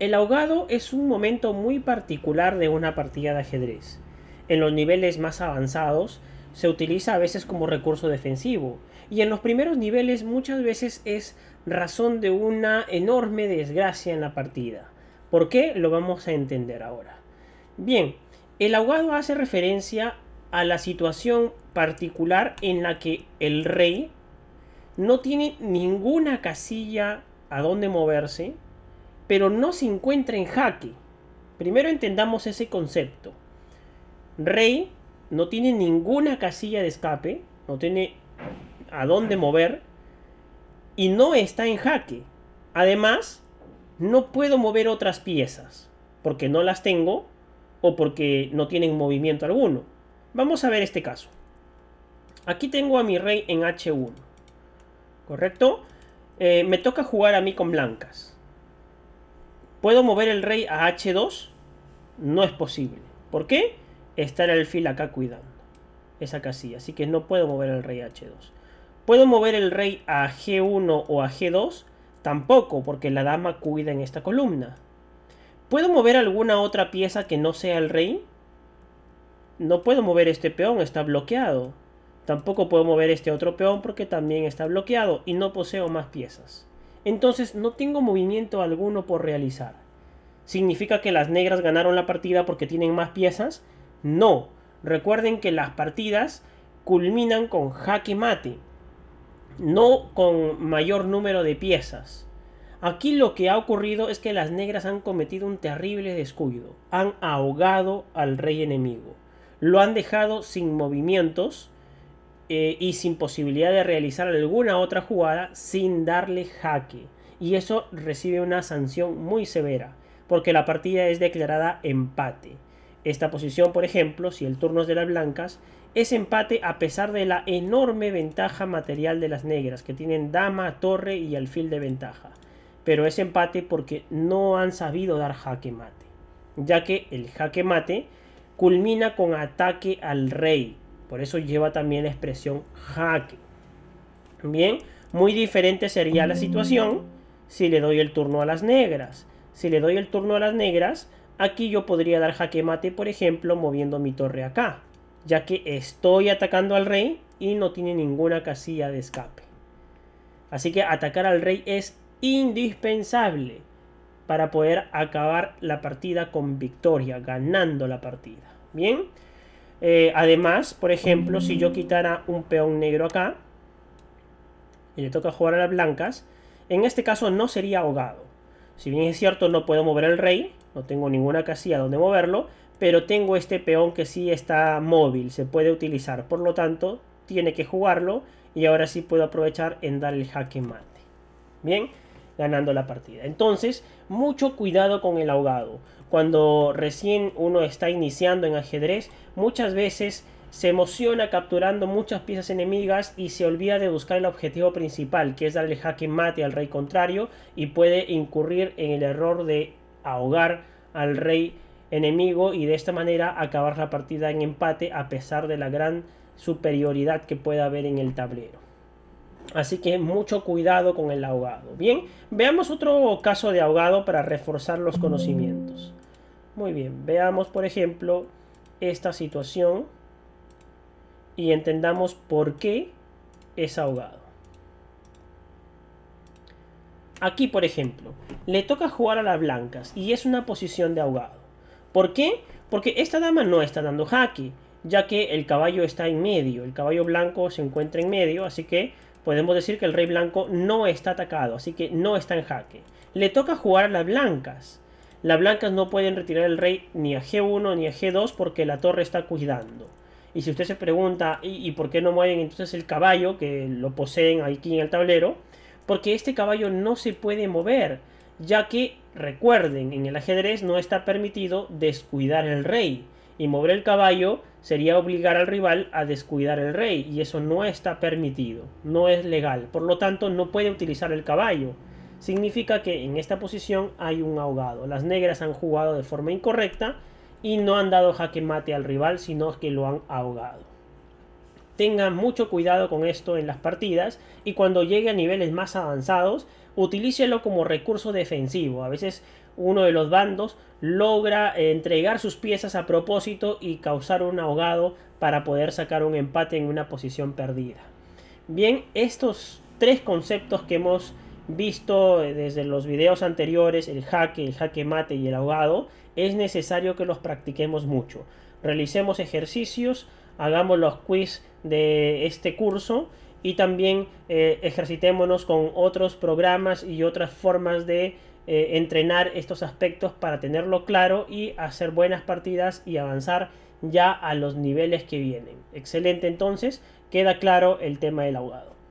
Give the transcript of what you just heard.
El ahogado es un momento muy particular de una partida de ajedrez. En los niveles más avanzados se utiliza a veces como recurso defensivo y en los primeros niveles muchas veces es razón de una enorme desgracia en la partida. ¿Por qué? Lo vamos a entender ahora. Bien, el ahogado hace referencia a la situación particular en la que el rey no tiene ninguna casilla a donde moverse pero no se encuentra en jaque. Primero entendamos ese concepto. Rey no tiene ninguna casilla de escape, no tiene a dónde mover y no está en jaque. Además, no puedo mover otras piezas porque no las tengo o porque no tienen movimiento alguno. Vamos a ver este caso. Aquí tengo a mi rey en H1. ¿Correcto? Eh, me toca jugar a mí con blancas. ¿Puedo mover el rey a h2? No es posible. ¿Por qué? Está el alfil acá cuidando esa casilla. Así que no puedo mover el rey a h2. ¿Puedo mover el rey a g1 o a g2? Tampoco, porque la dama cuida en esta columna. ¿Puedo mover alguna otra pieza que no sea el rey? No puedo mover este peón, está bloqueado. Tampoco puedo mover este otro peón porque también está bloqueado y no poseo más piezas. Entonces no tengo movimiento alguno por realizar. ¿Significa que las negras ganaron la partida porque tienen más piezas? No. Recuerden que las partidas culminan con jaque mate, no con mayor número de piezas. Aquí lo que ha ocurrido es que las negras han cometido un terrible descuido. Han ahogado al rey enemigo. Lo han dejado sin movimientos eh, y sin posibilidad de realizar alguna otra jugada sin darle jaque. Y eso recibe una sanción muy severa porque la partida es declarada empate. Esta posición, por ejemplo, si el turno es de las blancas, es empate a pesar de la enorme ventaja material de las negras, que tienen dama, torre y alfil de ventaja. Pero es empate porque no han sabido dar jaque mate, ya que el jaque mate culmina con ataque al rey, por eso lleva también la expresión jaque. Bien, muy diferente sería la mm. situación si le doy el turno a las negras si le doy el turno a las negras, aquí yo podría dar jaque mate, por ejemplo, moviendo mi torre acá, ya que estoy atacando al rey y no tiene ninguna casilla de escape. Así que atacar al rey es indispensable para poder acabar la partida con victoria, ganando la partida. Bien, eh, además, por ejemplo, si yo quitara un peón negro acá y le toca jugar a las blancas, en este caso no sería ahogado si bien es cierto, no puedo mover el rey, no tengo ninguna casilla donde moverlo, pero tengo este peón que sí está móvil, se puede utilizar. Por lo tanto, tiene que jugarlo y ahora sí puedo aprovechar en dar el jaque mate. Bien, ganando la partida. Entonces, mucho cuidado con el ahogado. Cuando recién uno está iniciando en ajedrez, muchas veces se emociona capturando muchas piezas enemigas y se olvida de buscar el objetivo principal, que es darle jaque mate al rey contrario y puede incurrir en el error de ahogar al rey enemigo y de esta manera acabar la partida en empate a pesar de la gran superioridad que pueda haber en el tablero. Así que mucho cuidado con el ahogado. Bien, veamos otro caso de ahogado para reforzar los conocimientos. Muy bien, veamos por ejemplo esta situación y entendamos por qué es ahogado. Aquí, por ejemplo, le toca jugar a las blancas y es una posición de ahogado. ¿Por qué? Porque esta dama no está dando jaque, ya que el caballo está en medio, el caballo blanco se encuentra en medio, así que podemos decir que el rey blanco no está atacado, así que no está en jaque. Le toca jugar a las blancas. Las blancas no pueden retirar el rey ni a G1 ni a G2 porque la torre está cuidando. Y si usted se pregunta, ¿y, por qué no mueven entonces el caballo que lo poseen aquí en el tablero? Porque este caballo no se puede mover, ya que, recuerden, en el ajedrez no está permitido descuidar el rey. Y mover el caballo sería obligar al rival a descuidar el rey, y eso no está permitido, no es legal. Por lo tanto, no puede utilizar el caballo. Significa que en esta posición hay un ahogado. Las negras han jugado de forma incorrecta y no han dado jaque mate al rival, sino que lo han ahogado. Tengan mucho cuidado con esto en las partidas y cuando llegue a niveles más avanzados, utilícelo como recurso defensivo. A veces uno de los bandos logra eh, entregar sus piezas a propósito y causar un ahogado para poder sacar un empate en una posición perdida. Bien, estos tres conceptos que hemos visto eh, desde los videos anteriores, el jaque, el jaque mate y el ahogado, es necesario que los practiquemos mucho. Realicemos ejercicios, hagamos los quiz de este curso y también eh, ejercitémonos con otros programas y otras formas de eh, entrenar estos aspectos para tenerlo claro y hacer buenas partidas y avanzar ya a los niveles que vienen. Excelente entonces, queda claro el tema del ahogado.